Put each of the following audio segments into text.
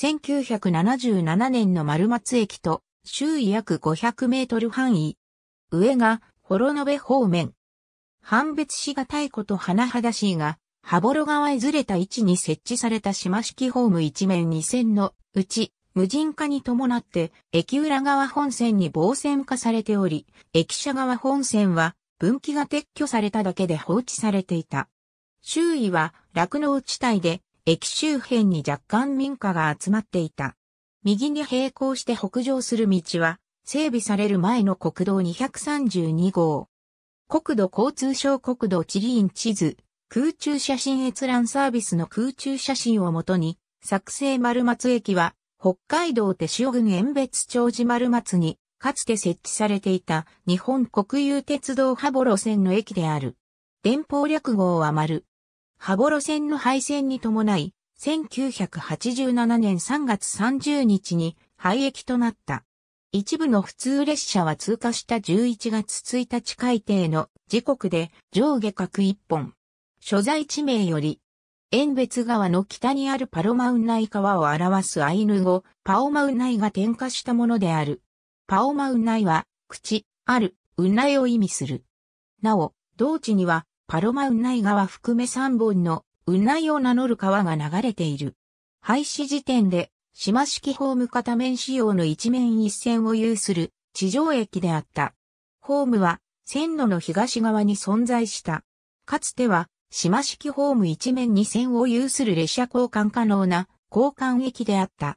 1977年の丸松駅と周囲約500メートル範囲。上が幌延方面。判別しがたいこと花だいが、羽幌川へずれた位置に設置された島式ホーム一面2線のうち、無人化に伴って、駅裏側本線に防線化されており、駅舎側本線は分岐が撤去されただけで放置されていた。周囲は酪農地帯で駅周辺に若干民家が集まっていた。右に並行して北上する道は、整備される前の国道232号。国土交通省国土地理院地図、空中写真閲覧サービスの空中写真をもとに、作成丸松駅は、北海道手塩郡遠別長寺丸松に、かつて設置されていた日本国有鉄道羽幌線の駅である。電報略号は丸、羽幌線の廃線に伴い、1987年3月30日に廃駅となった。一部の普通列車は通過した11月1日改定の時刻で上下各1本。所在地名より、遠別川の北にあるパロマウナイ川を表すアイヌ語、パオマウナイが点火したものである。パオマウナイは、口、ある、うなえを意味する。なお、同地には、パロマウナイ川含め3本のウナイを名乗る川が流れている。廃止時点で、島式ホーム片面仕様の一面一線を有する地上駅であった。ホームは線路の東側に存在した。かつては島式ホーム一面二線を有する列車交換可能な交換駅であった。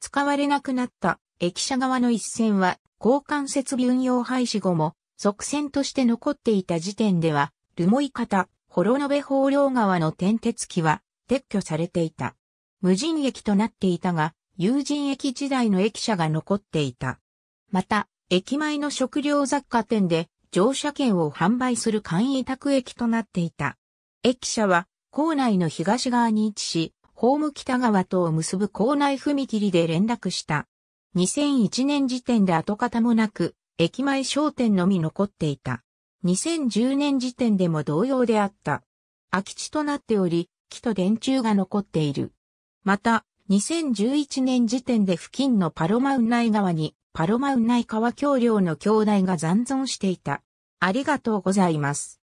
使われなくなった駅舎側の一線は交換設備運用廃止後も側線として残っていた時点では留萌方、幌延放浪川の転鉄機は撤去されていた。無人駅となっていたが、有人駅時代の駅舎が残っていた。また、駅前の食料雑貨店で乗車券を販売する簡易宅駅となっていた。駅舎は校内の東側に位置し、ホーム北側とを結ぶ校内踏切で連絡した。2001年時点で跡形もなく、駅前商店のみ残っていた。2010年時点でも同様であった。空き地となっており、木と電柱が残っている。また、2011年時点で付近のパロマウン内川に、パロマウン内川橋梁の橋台が残存していた。ありがとうございます。